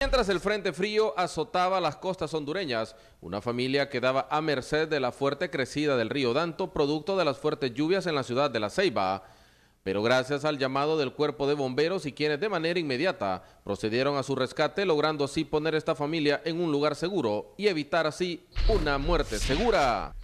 Mientras el frente frío azotaba las costas hondureñas, una familia quedaba a merced de la fuerte crecida del río Danto, producto de las fuertes lluvias en la ciudad de La Ceiba. Pero gracias al llamado del cuerpo de bomberos y quienes de manera inmediata procedieron a su rescate, logrando así poner esta familia en un lugar seguro y evitar así una muerte segura.